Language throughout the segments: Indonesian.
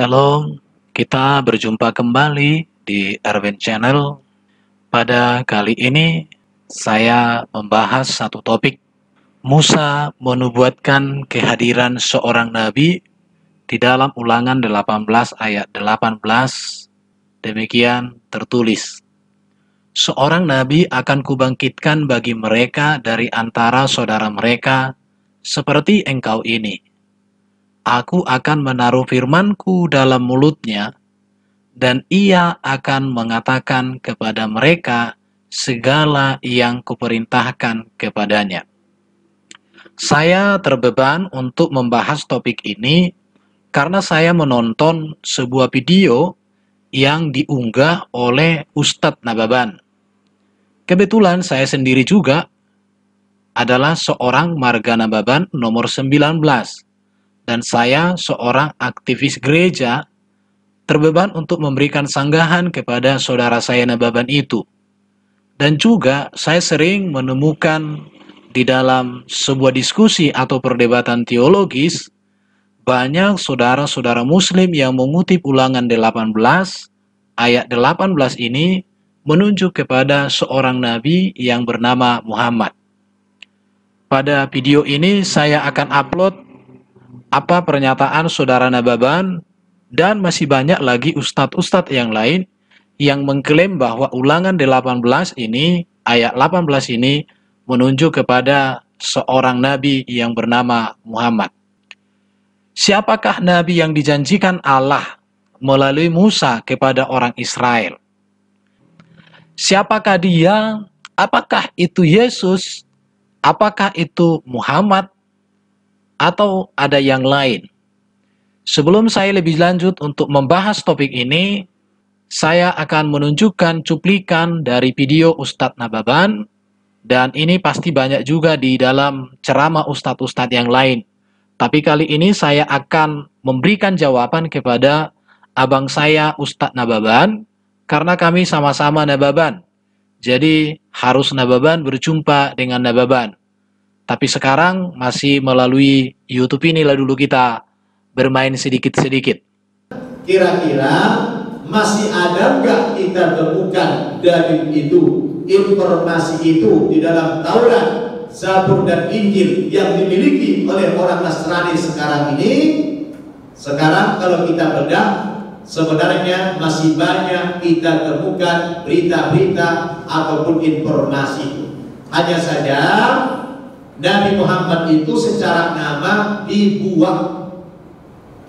Shalom, kita berjumpa kembali di Erwin Channel. Pada kali ini, saya membahas satu topik. Musa menubuatkan kehadiran seorang nabi di dalam ulangan 18 ayat 18. Demikian tertulis. Seorang nabi akan kubangkitkan bagi mereka dari antara saudara mereka seperti engkau ini Aku akan menaruh firmanku dalam mulutnya, dan ia akan mengatakan kepada mereka segala yang kuperintahkan kepadanya. Saya terbeban untuk membahas topik ini karena saya menonton sebuah video yang diunggah oleh Ustadz Nababan. Kebetulan saya sendiri juga adalah seorang marga Nababan nomor 19 dan saya seorang aktivis gereja terbeban untuk memberikan sanggahan kepada saudara saya Nababan itu. Dan juga saya sering menemukan di dalam sebuah diskusi atau perdebatan teologis, banyak saudara-saudara muslim yang mengutip ulangan 18, ayat 18 ini menunjuk kepada seorang nabi yang bernama Muhammad. Pada video ini saya akan upload apa pernyataan saudara Nababan dan masih banyak lagi ustadz-ustadz yang lain yang mengklaim bahwa ulangan 18 ini, ayat 18 ini menunjuk kepada seorang nabi yang bernama Muhammad. Siapakah nabi yang dijanjikan Allah melalui Musa kepada orang Israel? Siapakah dia? Apakah itu Yesus? Apakah itu Muhammad? atau ada yang lain. Sebelum saya lebih lanjut untuk membahas topik ini, saya akan menunjukkan cuplikan dari video Ustadz Nababan dan ini pasti banyak juga di dalam ceramah ustadz-ustadz yang lain. Tapi kali ini saya akan memberikan jawaban kepada abang saya Ustadz Nababan karena kami sama-sama Nababan. Jadi harus Nababan berjumpa dengan Nababan. Tapi sekarang masih melalui YouTube inilah dulu kita bermain sedikit-sedikit. Kira-kira masih ada nggak kita temukan dari itu informasi itu di dalam Taurat, Zabur dan Injil yang dimiliki oleh orang Nasrani sekarang ini? Sekarang kalau kita bedah sebenarnya masih banyak kita temukan berita-berita ataupun informasi. Hanya saja Nabi Muhammad itu secara nama dibuang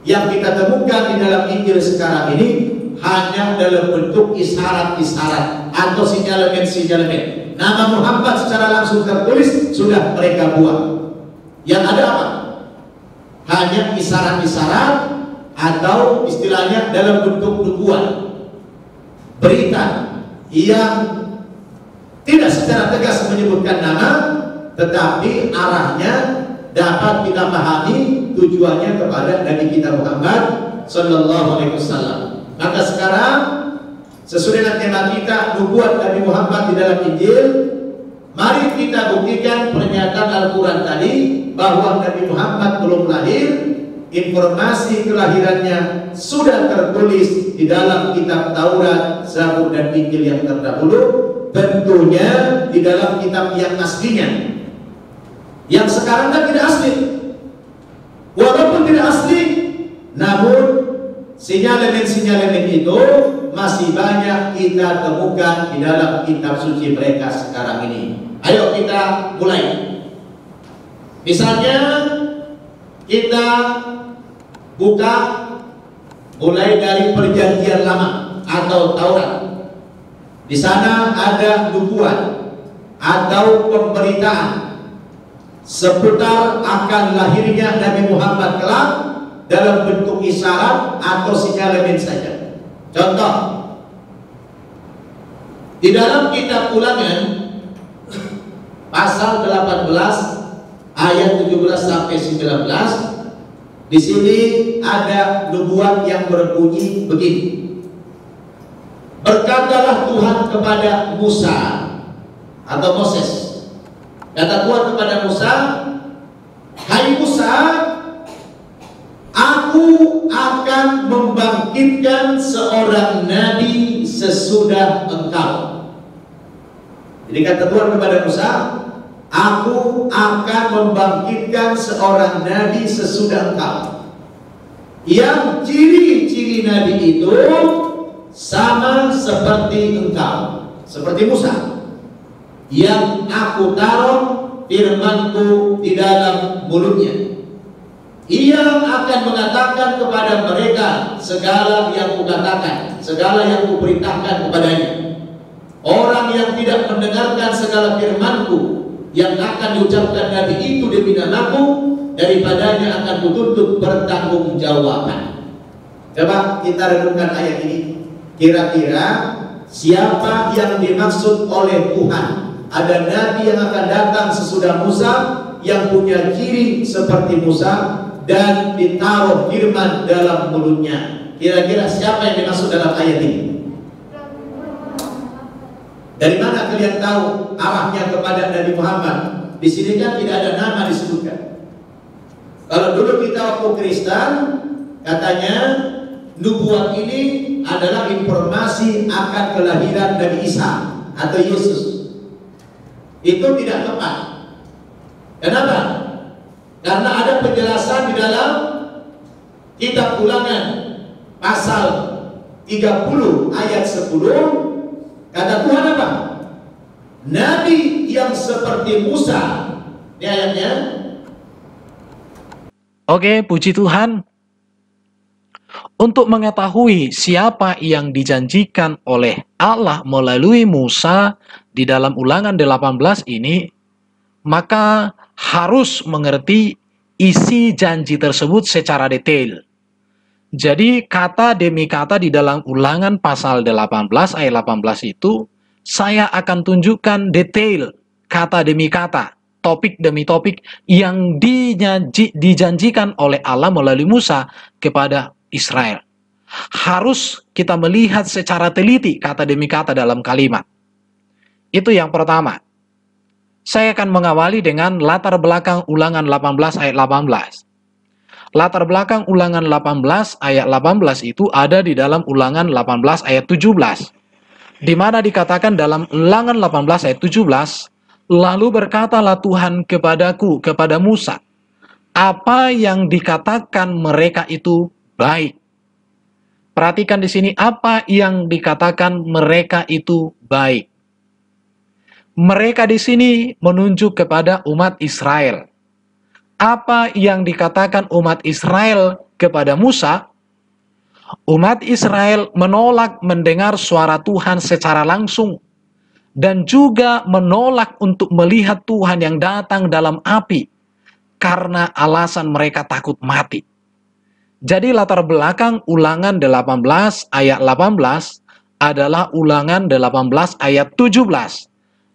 yang kita temukan di dalam Injil sekarang ini hanya dalam bentuk isyarat-isyarat atau sinyalemen-sinyalemen nama Muhammad secara langsung tertulis sudah mereka buang yang ada apa? hanya isyarat-isyarat atau istilahnya dalam bentuk nubuat berita yang tidak secara tegas menyebutkan nama tetapi arahnya dapat kita pahami tujuannya kepada Nabi kita Muhammad Sallallahu Alaihi Wasallam. Maka sekarang sesuai dengan tema kita nubuat Nabi Muhammad di dalam Injil, mari kita buktikan pernyataan Al-Quran tadi bahwa Nabi Muhammad belum lahir, informasi kelahirannya sudah tertulis di dalam kitab Taurat, Zabur dan Injil yang terdahulu, tentunya di dalam kitab yang aslinya yang sekarang kan tidak asli walaupun tidak asli namun sinyalemen-sinyalemen itu masih banyak kita temukan di dalam kitab suci mereka sekarang ini ayo kita mulai misalnya kita buka mulai dari perjanjian lama atau Taurat di sana ada dukuan atau pemberitaan seputar akan lahirnya Nabi Muhammad kelak dalam bentuk isyarat atau sinyalemen saja. Contoh, di dalam kitab ulangan pasal 18 ayat 17 sampai 19 di sini ada nubuat yang berbunyi begini. Berkatalah Tuhan kepada Musa atau Moses, Kata Tuhan kepada Musa, Hai Musa, aku akan membangkitkan seorang nabi sesudah engkau. Jadi kata Tuhan kepada Musa, aku akan membangkitkan seorang nabi sesudah engkau. Yang ciri-ciri nabi itu sama seperti engkau, seperti Musa yang aku taruh firmanku di dalam mulutnya ia akan mengatakan kepada mereka segala yang kukatakan segala yang kuperintahkan kepadanya orang yang tidak mendengarkan segala firmanku yang akan diucapkan Nabi itu demi namaku daripadanya akan bertanggung pertanggungjawaban coba kita renungkan ayat ini kira-kira siapa yang dimaksud oleh Tuhan ada nabi yang akan datang sesudah Musa yang punya ciri seperti Musa dan ditaruh firman dalam mulutnya. Kira-kira siapa yang dimaksud dalam ayat ini? Dari mana kalian tahu arahnya kepada Nabi Muhammad? Di sini kan tidak ada nama disebutkan. Kalau dulu kita waktu Kristen, katanya nubuat ini adalah informasi akan kelahiran dari Isa atau Yesus itu tidak tepat. Kenapa? Karena ada penjelasan di dalam kitab ulangan pasal 30 ayat 10 kata Tuhan apa? Nabi yang seperti Musa ini ayatnya Oke, puji Tuhan. Untuk mengetahui siapa yang dijanjikan oleh Allah melalui Musa, di dalam ulangan 18 ini, maka harus mengerti isi janji tersebut secara detail. Jadi kata demi kata di dalam ulangan pasal 18 ayat 18 itu, saya akan tunjukkan detail kata demi kata, topik demi topik yang dijanjikan oleh Allah melalui Musa kepada Israel. Harus kita melihat secara teliti kata demi kata dalam kalimat. Itu yang pertama. Saya akan mengawali dengan latar belakang ulangan 18 ayat 18. Latar belakang ulangan 18 ayat 18 itu ada di dalam ulangan 18 ayat 17. Di mana dikatakan dalam ulangan 18 ayat 17, lalu berkatalah Tuhan kepadaku, kepada Musa, apa yang dikatakan mereka itu baik. Perhatikan di sini apa yang dikatakan mereka itu baik mereka di sini menunjuk kepada umat Israel. Apa yang dikatakan umat Israel kepada Musa? Umat Israel menolak mendengar suara Tuhan secara langsung dan juga menolak untuk melihat Tuhan yang datang dalam api karena alasan mereka takut mati. Jadi latar belakang ulangan 18 ayat 18 adalah ulangan 18 ayat 17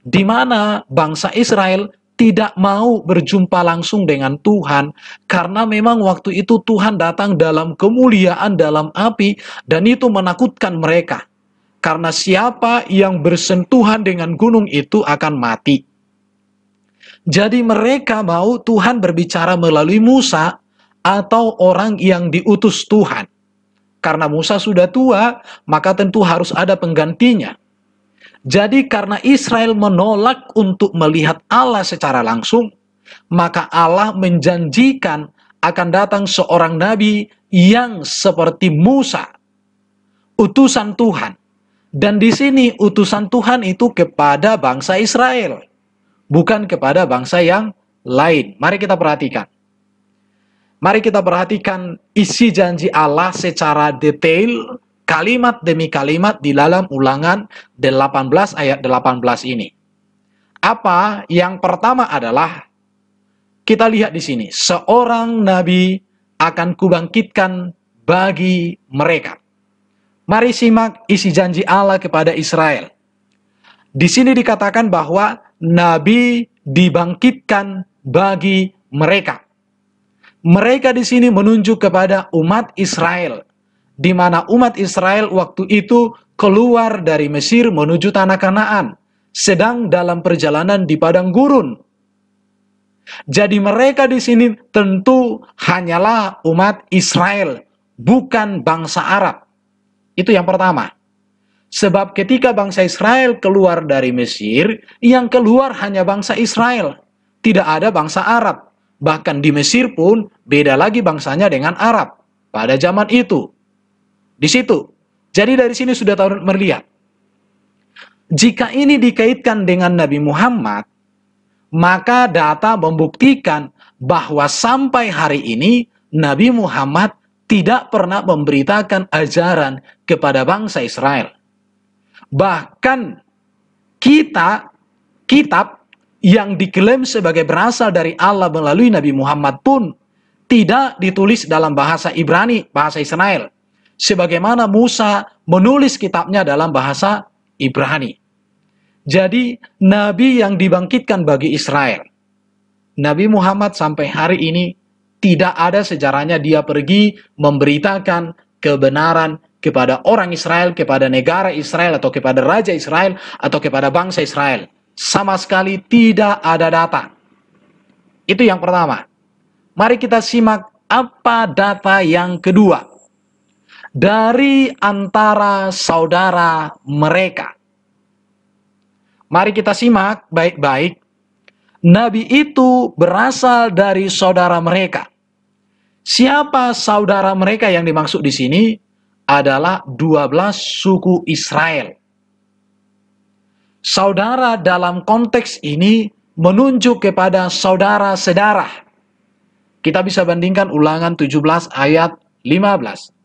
di mana bangsa Israel tidak mau berjumpa langsung dengan Tuhan karena memang waktu itu Tuhan datang dalam kemuliaan dalam api dan itu menakutkan mereka. Karena siapa yang bersentuhan dengan gunung itu akan mati. Jadi mereka mau Tuhan berbicara melalui Musa atau orang yang diutus Tuhan. Karena Musa sudah tua, maka tentu harus ada penggantinya. Jadi karena Israel menolak untuk melihat Allah secara langsung, maka Allah menjanjikan akan datang seorang nabi yang seperti Musa, utusan Tuhan. Dan di sini utusan Tuhan itu kepada bangsa Israel, bukan kepada bangsa yang lain. Mari kita perhatikan. Mari kita perhatikan isi janji Allah secara detail kalimat demi kalimat di dalam ulangan 18 ayat 18 ini. Apa yang pertama adalah kita lihat di sini, seorang nabi akan kubangkitkan bagi mereka. Mari simak isi janji Allah kepada Israel. Di sini dikatakan bahwa nabi dibangkitkan bagi mereka. Mereka di sini menunjuk kepada umat Israel di mana umat Israel waktu itu keluar dari Mesir menuju tanah Kanaan, sedang dalam perjalanan di padang gurun. Jadi mereka di sini tentu hanyalah umat Israel, bukan bangsa Arab. Itu yang pertama. Sebab ketika bangsa Israel keluar dari Mesir, yang keluar hanya bangsa Israel, tidak ada bangsa Arab. Bahkan di Mesir pun beda lagi bangsanya dengan Arab pada zaman itu. Di situ. Jadi dari sini sudah tahu melihat. Jika ini dikaitkan dengan Nabi Muhammad, maka data membuktikan bahwa sampai hari ini Nabi Muhammad tidak pernah memberitakan ajaran kepada bangsa Israel. Bahkan kita kitab yang diklaim sebagai berasal dari Allah melalui Nabi Muhammad pun tidak ditulis dalam bahasa Ibrani, bahasa Israel sebagaimana Musa menulis kitabnya dalam bahasa Ibrani. Jadi nabi yang dibangkitkan bagi Israel. Nabi Muhammad sampai hari ini tidak ada sejarahnya dia pergi memberitakan kebenaran kepada orang Israel, kepada negara Israel, atau kepada raja Israel, atau kepada bangsa Israel. Sama sekali tidak ada data. Itu yang pertama. Mari kita simak apa data yang kedua dari antara saudara mereka. Mari kita simak baik-baik. Nabi itu berasal dari saudara mereka. Siapa saudara mereka yang dimaksud di sini adalah 12 suku Israel. Saudara dalam konteks ini menunjuk kepada saudara sedarah. Kita bisa bandingkan ulangan 17 ayat 15.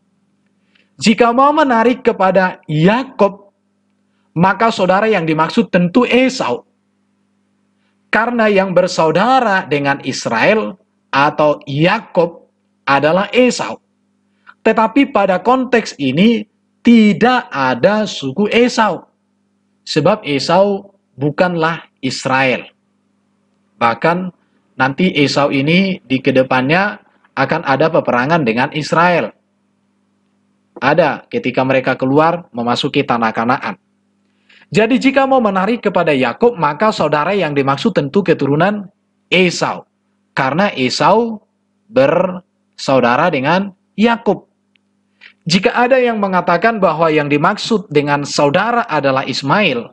Jika mau menarik kepada Yakob, maka saudara yang dimaksud tentu Esau. Karena yang bersaudara dengan Israel atau Yakob adalah Esau. Tetapi pada konteks ini tidak ada suku Esau. Sebab Esau bukanlah Israel. Bahkan nanti Esau ini di kedepannya akan ada peperangan dengan Israel ada ketika mereka keluar memasuki tanah Kanaan. Jadi jika mau menarik kepada Yakub, maka saudara yang dimaksud tentu keturunan Esau. Karena Esau bersaudara dengan Yakub. Jika ada yang mengatakan bahwa yang dimaksud dengan saudara adalah Ismail,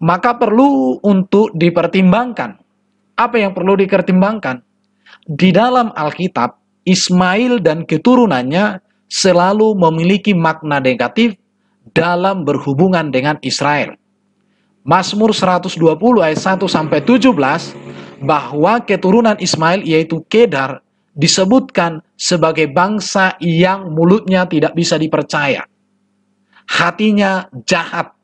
maka perlu untuk dipertimbangkan. Apa yang perlu dipertimbangkan? Di dalam Alkitab, Ismail dan keturunannya selalu memiliki makna negatif dalam berhubungan dengan Israel. Mazmur 120 ayat 1 sampai 17 bahwa keturunan Ismail yaitu Kedar disebutkan sebagai bangsa yang mulutnya tidak bisa dipercaya. Hatinya jahat.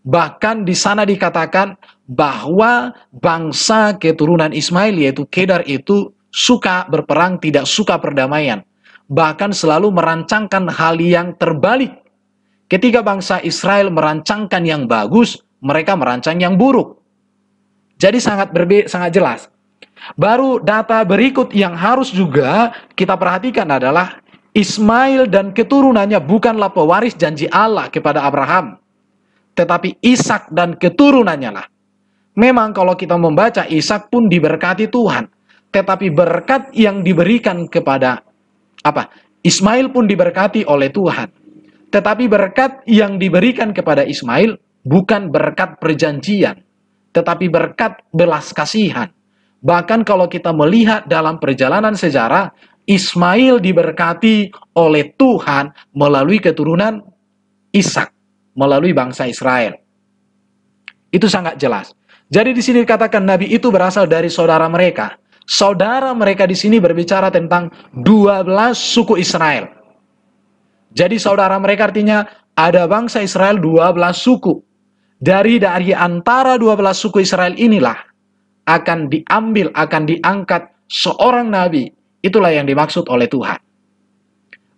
Bahkan di sana dikatakan bahwa bangsa keturunan Ismail yaitu Kedar itu suka berperang, tidak suka perdamaian bahkan selalu merancangkan hal yang terbalik. Ketika bangsa Israel merancangkan yang bagus, mereka merancang yang buruk. Jadi sangat berbe sangat jelas. Baru data berikut yang harus juga kita perhatikan adalah Ismail dan keturunannya bukanlah pewaris janji Allah kepada Abraham, tetapi Ishak dan keturunannya lah. Memang kalau kita membaca Ishak pun diberkati Tuhan, tetapi berkat yang diberikan kepada apa? Ismail pun diberkati oleh Tuhan. Tetapi berkat yang diberikan kepada Ismail bukan berkat perjanjian, tetapi berkat belas kasihan. Bahkan kalau kita melihat dalam perjalanan sejarah, Ismail diberkati oleh Tuhan melalui keturunan Ishak, melalui bangsa Israel. Itu sangat jelas. Jadi di sini dikatakan nabi itu berasal dari saudara mereka saudara mereka di sini berbicara tentang 12 suku Israel. Jadi saudara mereka artinya ada bangsa Israel 12 suku. Dari dari antara 12 suku Israel inilah akan diambil, akan diangkat seorang nabi. Itulah yang dimaksud oleh Tuhan.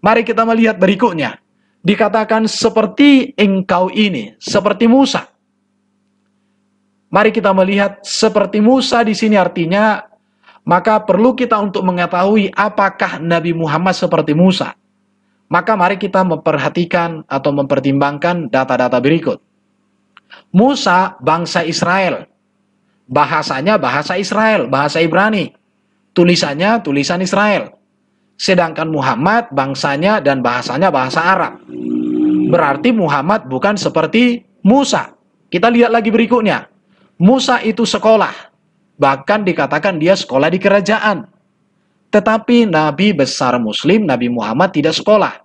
Mari kita melihat berikutnya. Dikatakan seperti engkau ini, seperti Musa. Mari kita melihat seperti Musa di sini artinya maka perlu kita untuk mengetahui apakah Nabi Muhammad seperti Musa. Maka mari kita memperhatikan atau mempertimbangkan data-data berikut. Musa bangsa Israel. Bahasanya bahasa Israel, bahasa Ibrani. Tulisannya tulisan Israel. Sedangkan Muhammad bangsanya dan bahasanya bahasa Arab. Berarti Muhammad bukan seperti Musa. Kita lihat lagi berikutnya. Musa itu sekolah bahkan dikatakan dia sekolah di kerajaan. Tetapi nabi besar muslim Nabi Muhammad tidak sekolah.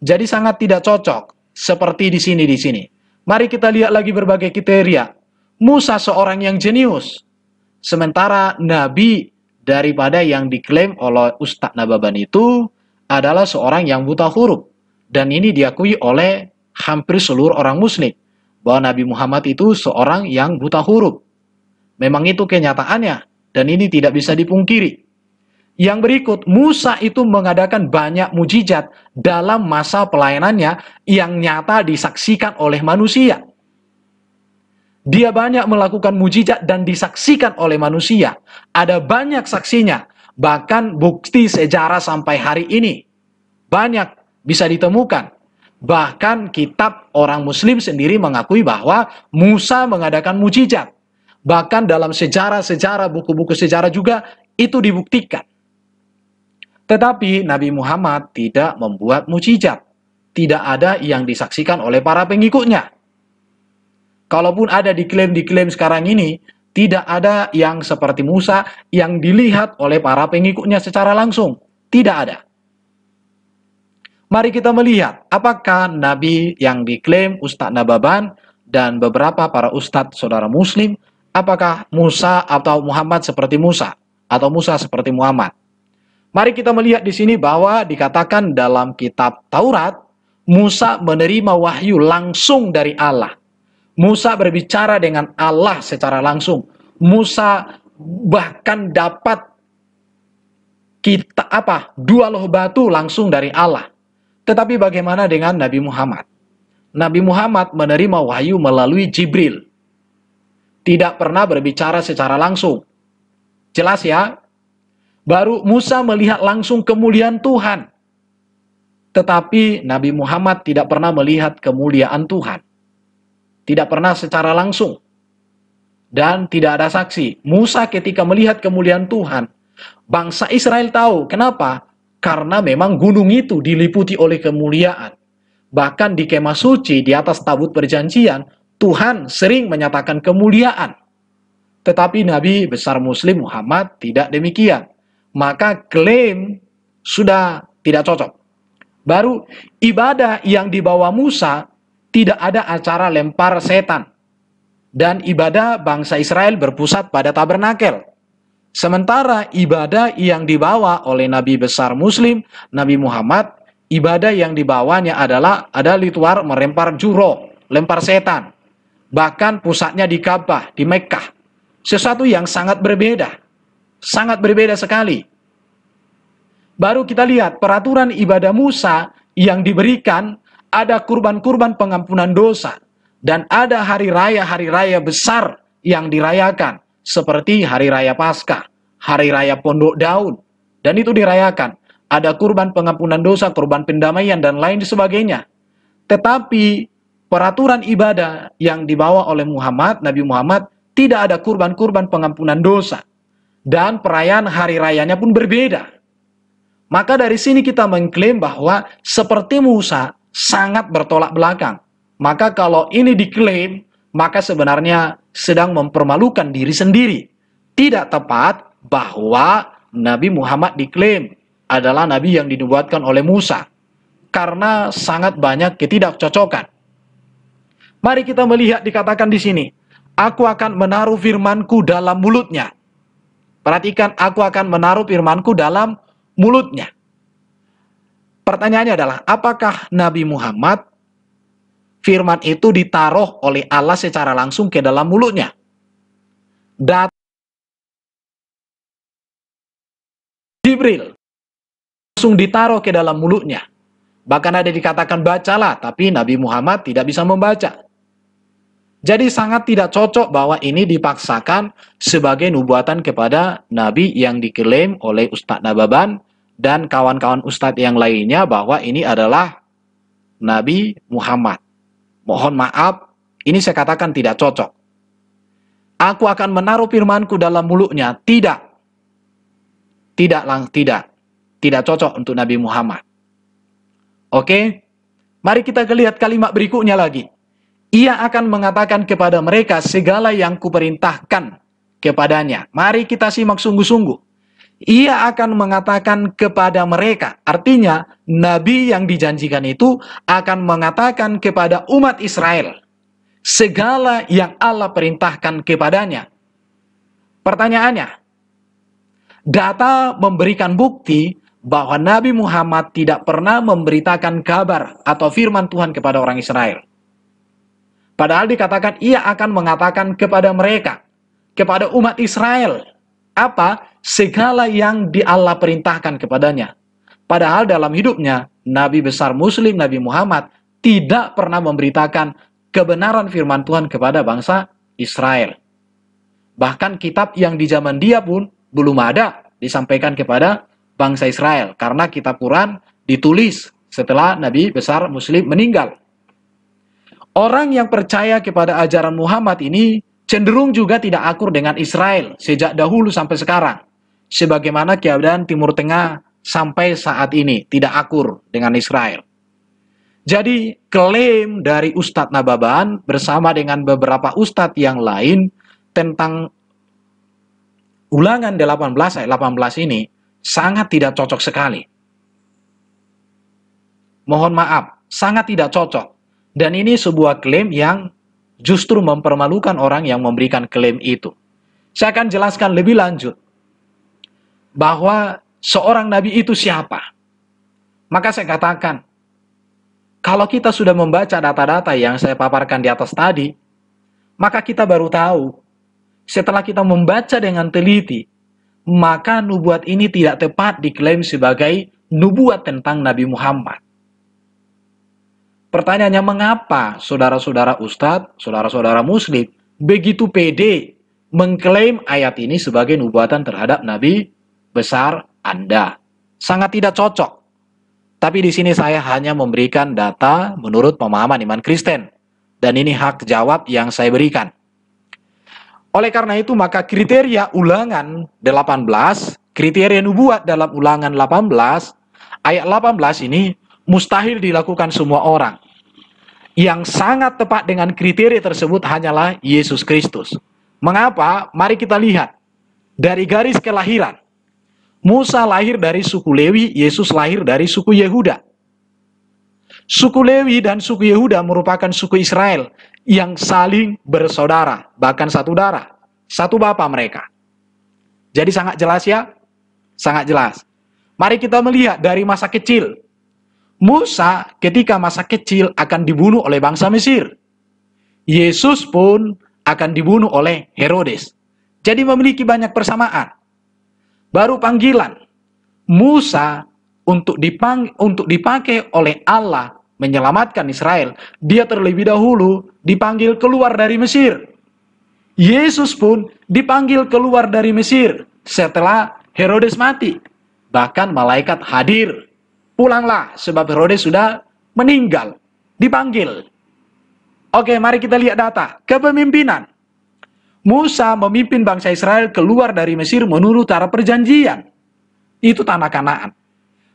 Jadi sangat tidak cocok seperti di sini di sini. Mari kita lihat lagi berbagai kriteria. Musa seorang yang jenius. Sementara nabi daripada yang diklaim oleh Ustadz Nababan itu adalah seorang yang buta huruf dan ini diakui oleh hampir seluruh orang muslim bahwa Nabi Muhammad itu seorang yang buta huruf Memang itu kenyataannya dan ini tidak bisa dipungkiri. Yang berikut, Musa itu mengadakan banyak mujizat dalam masa pelayanannya yang nyata disaksikan oleh manusia. Dia banyak melakukan mujizat dan disaksikan oleh manusia. Ada banyak saksinya, bahkan bukti sejarah sampai hari ini. Banyak bisa ditemukan. Bahkan kitab orang muslim sendiri mengakui bahwa Musa mengadakan mujizat Bahkan dalam sejarah-sejarah, buku-buku sejarah juga itu dibuktikan. Tetapi Nabi Muhammad tidak membuat mujizat. Tidak ada yang disaksikan oleh para pengikutnya. Kalaupun ada diklaim-diklaim sekarang ini, tidak ada yang seperti Musa yang dilihat oleh para pengikutnya secara langsung. Tidak ada. Mari kita melihat apakah Nabi yang diklaim Ustadz Nababan dan beberapa para Ustadz saudara Muslim Apakah Musa atau Muhammad seperti Musa atau Musa seperti Muhammad? Mari kita melihat di sini bahwa dikatakan dalam kitab Taurat Musa menerima wahyu langsung dari Allah. Musa berbicara dengan Allah secara langsung. Musa bahkan dapat kita apa? Dua loh batu langsung dari Allah. Tetapi bagaimana dengan Nabi Muhammad? Nabi Muhammad menerima wahyu melalui Jibril tidak pernah berbicara secara langsung. Jelas ya? Baru Musa melihat langsung kemuliaan Tuhan. Tetapi Nabi Muhammad tidak pernah melihat kemuliaan Tuhan. Tidak pernah secara langsung. Dan tidak ada saksi. Musa ketika melihat kemuliaan Tuhan, bangsa Israel tahu. Kenapa? Karena memang gunung itu diliputi oleh kemuliaan. Bahkan di kemah suci, di atas tabut perjanjian, Tuhan sering menyatakan kemuliaan. Tetapi Nabi besar Muslim Muhammad tidak demikian. Maka klaim sudah tidak cocok. Baru ibadah yang dibawa Musa tidak ada acara lempar setan. Dan ibadah bangsa Israel berpusat pada tabernakel. Sementara ibadah yang dibawa oleh Nabi besar Muslim, Nabi Muhammad, ibadah yang dibawanya adalah ada lituar merempar juro, lempar setan bahkan pusatnya di Ka'bah, di Mekkah. Sesuatu yang sangat berbeda, sangat berbeda sekali. Baru kita lihat peraturan ibadah Musa yang diberikan ada kurban-kurban pengampunan dosa dan ada hari raya hari raya besar yang dirayakan seperti hari raya Paskah, hari raya Pondok Daun dan itu dirayakan. Ada kurban pengampunan dosa, kurban pendamaian dan lain sebagainya. Tetapi peraturan ibadah yang dibawa oleh Muhammad, Nabi Muhammad, tidak ada kurban-kurban pengampunan dosa. Dan perayaan hari rayanya pun berbeda. Maka dari sini kita mengklaim bahwa seperti Musa sangat bertolak belakang. Maka kalau ini diklaim, maka sebenarnya sedang mempermalukan diri sendiri. Tidak tepat bahwa Nabi Muhammad diklaim adalah nabi yang dinubuatkan oleh Musa. Karena sangat banyak ketidakcocokan Mari kita melihat dikatakan di sini, aku akan menaruh firmanku dalam mulutnya. Perhatikan, aku akan menaruh firmanku dalam mulutnya. Pertanyaannya adalah, apakah Nabi Muhammad firman itu ditaruh oleh Allah secara langsung ke dalam mulutnya? Dat Jibril langsung ditaruh ke dalam mulutnya. Bahkan ada dikatakan bacalah, tapi Nabi Muhammad tidak bisa membaca. Jadi sangat tidak cocok bahwa ini dipaksakan sebagai nubuatan kepada Nabi yang diklaim oleh Ustadz Nababan dan kawan-kawan Ustadz yang lainnya bahwa ini adalah Nabi Muhammad. Mohon maaf, ini saya katakan tidak cocok. Aku akan menaruh firmanku dalam mulutnya. Tidak. Tidak, lang, tidak. Tidak cocok untuk Nabi Muhammad. Oke? Mari kita lihat kalimat berikutnya lagi ia akan mengatakan kepada mereka segala yang kuperintahkan kepadanya. Mari kita simak sungguh-sungguh. Ia akan mengatakan kepada mereka, artinya nabi yang dijanjikan itu akan mengatakan kepada umat Israel segala yang Allah perintahkan kepadanya. Pertanyaannya, data memberikan bukti bahwa Nabi Muhammad tidak pernah memberitakan kabar atau firman Tuhan kepada orang Israel. Padahal dikatakan ia akan mengatakan kepada mereka, kepada umat Israel, apa segala yang di Allah perintahkan kepadanya. Padahal dalam hidupnya, Nabi besar Muslim Nabi Muhammad tidak pernah memberitakan kebenaran firman Tuhan kepada bangsa Israel. Bahkan kitab yang di zaman dia pun belum ada disampaikan kepada bangsa Israel. Karena kitab Quran ditulis setelah Nabi besar Muslim meninggal. Orang yang percaya kepada ajaran Muhammad ini cenderung juga tidak akur dengan Israel sejak dahulu sampai sekarang. Sebagaimana keadaan Timur Tengah sampai saat ini tidak akur dengan Israel. Jadi klaim dari Ustadz Nababan bersama dengan beberapa Ustadz yang lain tentang ulangan 18 ayat 18 ini sangat tidak cocok sekali. Mohon maaf, sangat tidak cocok dan ini sebuah klaim yang justru mempermalukan orang yang memberikan klaim itu. Saya akan jelaskan lebih lanjut bahwa seorang nabi itu siapa. Maka saya katakan, kalau kita sudah membaca data-data yang saya paparkan di atas tadi, maka kita baru tahu setelah kita membaca dengan teliti, maka nubuat ini tidak tepat diklaim sebagai nubuat tentang Nabi Muhammad. Pertanyaannya mengapa saudara-saudara ustadz, saudara-saudara muslim begitu pede mengklaim ayat ini sebagai nubuatan terhadap nabi besar Anda? Sangat tidak cocok. Tapi di sini saya hanya memberikan data menurut pemahaman iman Kristen. Dan ini hak jawab yang saya berikan. Oleh karena itu maka kriteria ulangan 18, kriteria nubuat dalam ulangan 18, ayat 18 ini mustahil dilakukan semua orang. Yang sangat tepat dengan kriteria tersebut hanyalah Yesus Kristus. Mengapa? Mari kita lihat. Dari garis kelahiran. Musa lahir dari suku Lewi, Yesus lahir dari suku Yehuda. Suku Lewi dan suku Yehuda merupakan suku Israel yang saling bersaudara, bahkan satu darah, satu bapa mereka. Jadi sangat jelas ya, sangat jelas. Mari kita melihat dari masa kecil, Musa ketika masa kecil akan dibunuh oleh bangsa Mesir. Yesus pun akan dibunuh oleh Herodes. Jadi memiliki banyak persamaan. Baru panggilan Musa untuk dipang untuk dipakai oleh Allah menyelamatkan Israel, dia terlebih dahulu dipanggil keluar dari Mesir. Yesus pun dipanggil keluar dari Mesir setelah Herodes mati. Bahkan malaikat hadir pulanglah sebab Herodes sudah meninggal, dipanggil. Oke, mari kita lihat data. Kepemimpinan. Musa memimpin bangsa Israel keluar dari Mesir menurut cara perjanjian. Itu tanah Kanaan.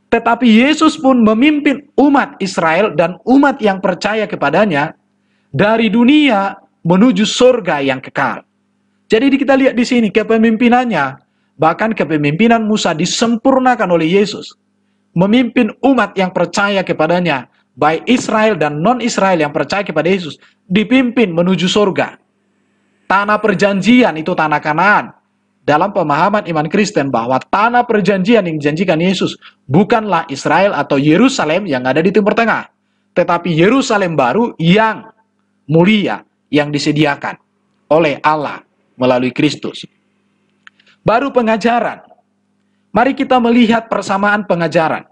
Tetapi Yesus pun memimpin umat Israel dan umat yang percaya kepadanya dari dunia menuju surga yang kekal. Jadi kita lihat di sini kepemimpinannya, bahkan kepemimpinan Musa disempurnakan oleh Yesus memimpin umat yang percaya kepadanya, baik Israel dan non-Israel yang percaya kepada Yesus, dipimpin menuju surga. Tanah perjanjian itu tanah kanan Dalam pemahaman iman Kristen bahwa tanah perjanjian yang dijanjikan Yesus bukanlah Israel atau Yerusalem yang ada di Timur Tengah, tetapi Yerusalem baru yang mulia yang disediakan oleh Allah melalui Kristus. Baru pengajaran Mari kita melihat persamaan pengajaran.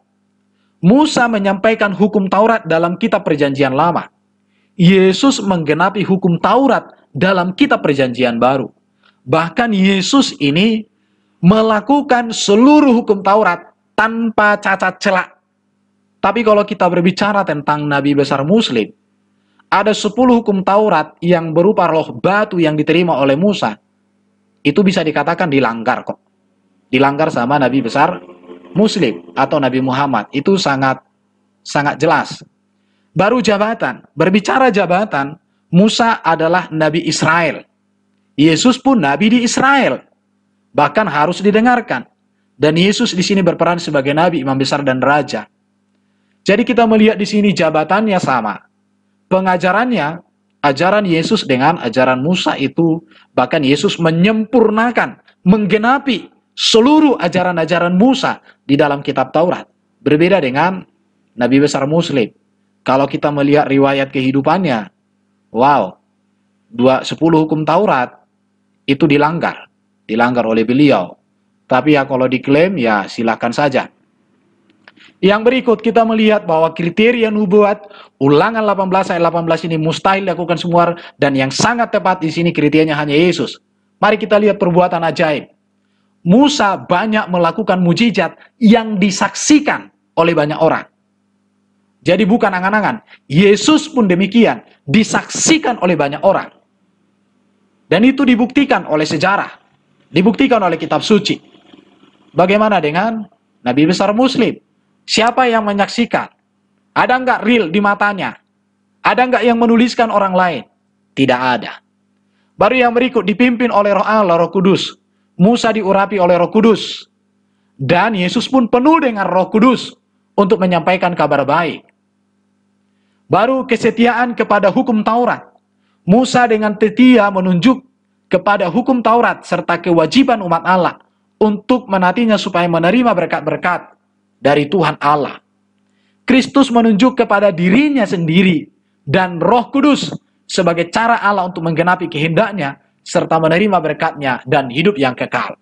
Musa menyampaikan hukum Taurat dalam kitab perjanjian lama. Yesus menggenapi hukum Taurat dalam kitab perjanjian baru. Bahkan Yesus ini melakukan seluruh hukum Taurat tanpa cacat celak. Tapi kalau kita berbicara tentang Nabi besar Muslim, ada 10 hukum Taurat yang berupa roh batu yang diterima oleh Musa, itu bisa dikatakan dilanggar kok dilanggar sama Nabi besar Muslim atau Nabi Muhammad itu sangat sangat jelas. Baru jabatan, berbicara jabatan, Musa adalah Nabi Israel. Yesus pun Nabi di Israel. Bahkan harus didengarkan. Dan Yesus di sini berperan sebagai Nabi, Imam Besar dan Raja. Jadi kita melihat di sini jabatannya sama. Pengajarannya, ajaran Yesus dengan ajaran Musa itu bahkan Yesus menyempurnakan, menggenapi seluruh ajaran-ajaran Musa di dalam kitab Taurat. Berbeda dengan Nabi besar Muslim. Kalau kita melihat riwayat kehidupannya, wow, dua, 10 hukum Taurat itu dilanggar. Dilanggar oleh beliau. Tapi ya kalau diklaim ya silakan saja. Yang berikut kita melihat bahwa kriteria nubuat ulangan 18 ayat 18 ini mustahil dilakukan semua dan yang sangat tepat di sini kriterianya hanya Yesus. Mari kita lihat perbuatan ajaib. Musa banyak melakukan mujizat yang disaksikan oleh banyak orang. Jadi bukan angan-angan. Yesus pun demikian, disaksikan oleh banyak orang. Dan itu dibuktikan oleh sejarah, dibuktikan oleh kitab suci. Bagaimana dengan Nabi besar Muslim? Siapa yang menyaksikan? Ada nggak real di matanya? Ada nggak yang menuliskan orang lain? Tidak ada. Baru yang berikut dipimpin oleh roh Allah, roh kudus. Musa diurapi oleh Roh Kudus dan Yesus pun penuh dengan Roh Kudus untuk menyampaikan kabar baik. Baru kesetiaan kepada hukum Taurat. Musa dengan setia menunjuk kepada hukum Taurat serta kewajiban umat Allah untuk menatinya supaya menerima berkat-berkat dari Tuhan Allah. Kristus menunjuk kepada dirinya sendiri dan Roh Kudus sebagai cara Allah untuk menggenapi kehendaknya serta menerima berkatnya dan hidup yang kekal.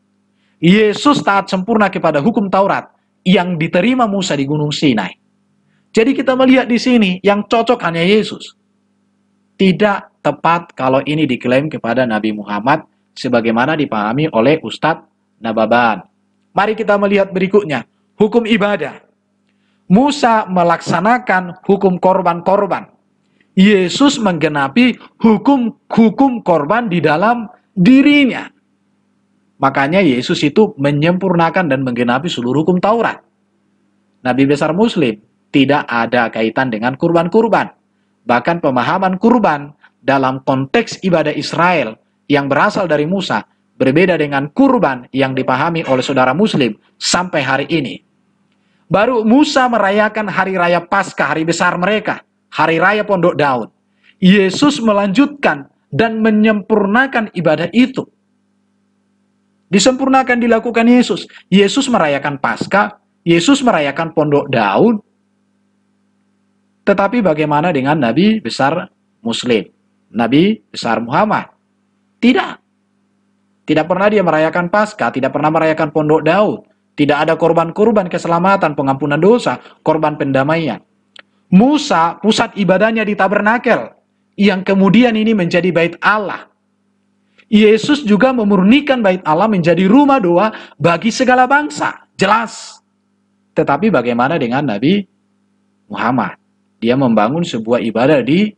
Yesus taat sempurna kepada hukum Taurat yang diterima Musa di Gunung Sinai. Jadi kita melihat di sini yang cocok hanya Yesus. Tidak tepat kalau ini diklaim kepada Nabi Muhammad sebagaimana dipahami oleh Ustadz Nababan. Mari kita melihat berikutnya, hukum ibadah. Musa melaksanakan hukum korban-korban Yesus menggenapi hukum-hukum korban di dalam dirinya. Makanya Yesus itu menyempurnakan dan menggenapi seluruh hukum Taurat. Nabi besar Muslim tidak ada kaitan dengan kurban-kurban. Bahkan pemahaman kurban dalam konteks ibadah Israel yang berasal dari Musa berbeda dengan kurban yang dipahami oleh saudara Muslim sampai hari ini. Baru Musa merayakan hari raya Paskah, hari besar mereka – hari raya Pondok Daun, Yesus melanjutkan dan menyempurnakan ibadah itu. Disempurnakan dilakukan Yesus. Yesus merayakan Paskah, Yesus merayakan Pondok Daun. Tetapi bagaimana dengan Nabi besar Muslim, Nabi besar Muhammad? Tidak. Tidak pernah dia merayakan Paskah, tidak pernah merayakan Pondok Daun, tidak ada korban-korban keselamatan, pengampunan dosa, korban pendamaian. Musa pusat ibadahnya di tabernakel yang kemudian ini menjadi bait Allah. Yesus juga memurnikan bait Allah menjadi rumah doa bagi segala bangsa. Jelas. Tetapi bagaimana dengan Nabi Muhammad? Dia membangun sebuah ibadah di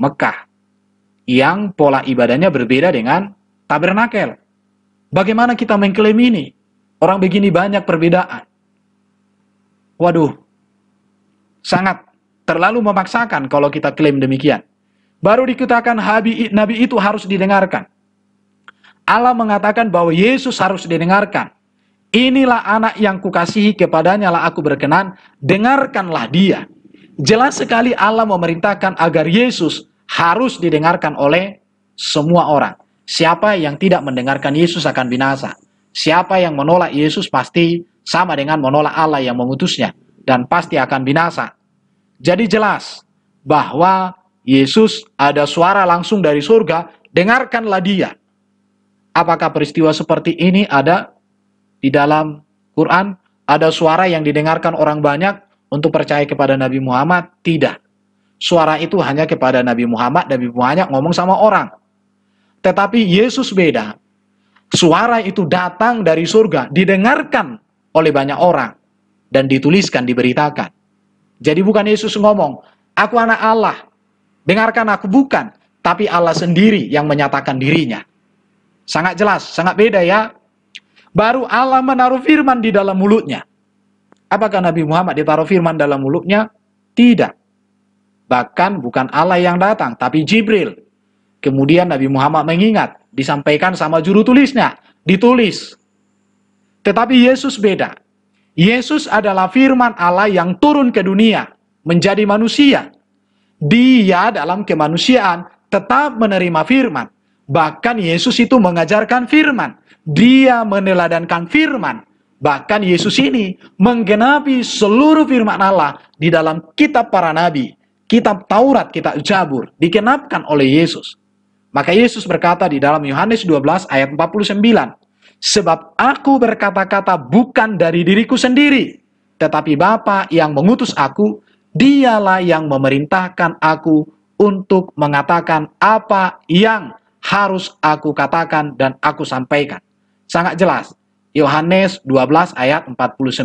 Mekah yang pola ibadahnya berbeda dengan tabernakel. Bagaimana kita mengklaim ini? Orang begini banyak perbedaan. Waduh, sangat terlalu memaksakan kalau kita klaim demikian. Baru dikatakan Nabi itu harus didengarkan. Allah mengatakan bahwa Yesus harus didengarkan. Inilah anak yang kukasihi kepadanya lah aku berkenan, dengarkanlah dia. Jelas sekali Allah memerintahkan agar Yesus harus didengarkan oleh semua orang. Siapa yang tidak mendengarkan Yesus akan binasa. Siapa yang menolak Yesus pasti sama dengan menolak Allah yang mengutusnya dan pasti akan binasa. Jadi jelas bahwa Yesus ada suara langsung dari surga, dengarkanlah dia. Apakah peristiwa seperti ini ada di dalam Quran? Ada suara yang didengarkan orang banyak untuk percaya kepada Nabi Muhammad? Tidak. Suara itu hanya kepada Nabi Muhammad, Nabi Muhammad ngomong sama orang. Tetapi Yesus beda. Suara itu datang dari surga, didengarkan oleh banyak orang, dan dituliskan, diberitakan. Jadi bukan Yesus ngomong, aku anak Allah, dengarkan aku bukan, tapi Allah sendiri yang menyatakan dirinya. Sangat jelas, sangat beda ya. Baru Allah menaruh firman di dalam mulutnya. Apakah Nabi Muhammad ditaruh firman dalam mulutnya? Tidak. Bahkan bukan Allah yang datang, tapi Jibril. Kemudian Nabi Muhammad mengingat, disampaikan sama juru tulisnya, ditulis. Tetapi Yesus beda. Yesus adalah firman Allah yang turun ke dunia, menjadi manusia. Dia dalam kemanusiaan tetap menerima firman. Bahkan Yesus itu mengajarkan firman. Dia meneladankan firman. Bahkan Yesus ini menggenapi seluruh firman Allah di dalam kitab para nabi, kitab Taurat, kitab Jabur, dikenapkan oleh Yesus. Maka Yesus berkata di dalam Yohanes 12 ayat 49, Sebab aku berkata-kata bukan dari diriku sendiri, tetapi Bapa yang mengutus aku, dialah yang memerintahkan aku untuk mengatakan apa yang harus aku katakan dan aku sampaikan. Sangat jelas, Yohanes 12 ayat 49.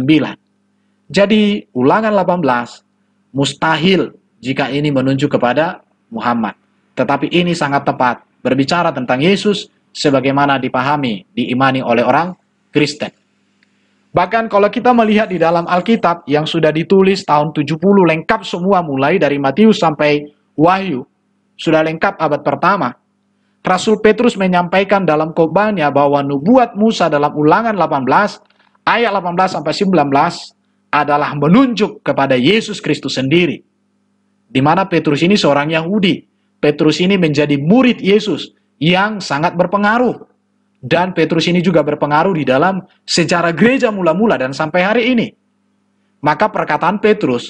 Jadi, ulangan 18, mustahil jika ini menunjuk kepada Muhammad. Tetapi ini sangat tepat, berbicara tentang Yesus, sebagaimana dipahami, diimani oleh orang Kristen. Bahkan kalau kita melihat di dalam Alkitab yang sudah ditulis tahun 70 lengkap semua mulai dari Matius sampai Wahyu, sudah lengkap abad pertama. Rasul Petrus menyampaikan dalam kobanya bahwa nubuat Musa dalam Ulangan 18 ayat 18 sampai 19 adalah menunjuk kepada Yesus Kristus sendiri. Di mana Petrus ini seorang Yahudi. Petrus ini menjadi murid Yesus yang sangat berpengaruh. Dan Petrus ini juga berpengaruh di dalam sejarah gereja mula-mula dan sampai hari ini. Maka perkataan Petrus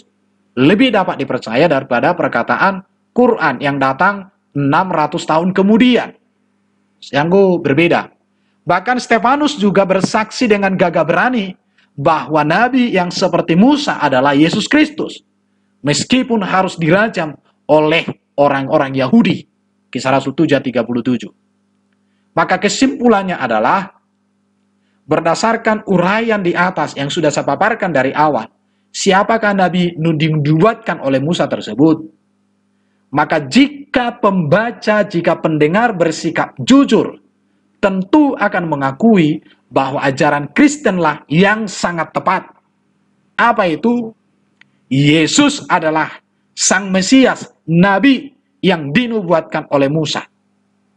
lebih dapat dipercaya daripada perkataan Quran yang datang 600 tahun kemudian. yang berbeda. Bahkan Stefanus juga bersaksi dengan gagah berani bahwa nabi yang seperti Musa adalah Yesus Kristus. Meskipun harus dirajam oleh orang-orang Yahudi. Kisah Rasul 7 37. Maka kesimpulannya adalah berdasarkan uraian di atas yang sudah saya paparkan dari awal, siapakah Nabi Nuding dibuatkan oleh Musa tersebut? Maka jika pembaca, jika pendengar bersikap jujur, tentu akan mengakui bahwa ajaran Kristenlah yang sangat tepat. Apa itu? Yesus adalah Sang Mesias, Nabi yang dinubuatkan oleh Musa.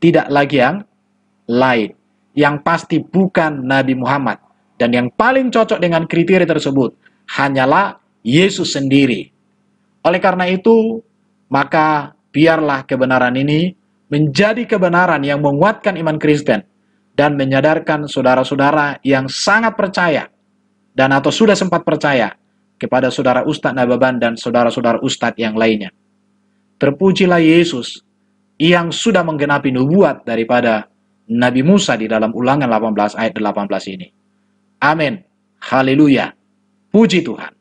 Tidak lagi yang lain. Yang pasti bukan Nabi Muhammad. Dan yang paling cocok dengan kriteria tersebut hanyalah Yesus sendiri. Oleh karena itu, maka biarlah kebenaran ini menjadi kebenaran yang menguatkan iman Kristen dan menyadarkan saudara-saudara yang sangat percaya dan atau sudah sempat percaya kepada saudara Ustadz Nababan dan saudara-saudara Ustadz yang lainnya. Terpujilah Yesus yang sudah menggenapi nubuat daripada Nabi Musa di dalam ulangan 18 ayat 18 ini. Amin. Haleluya. Puji Tuhan.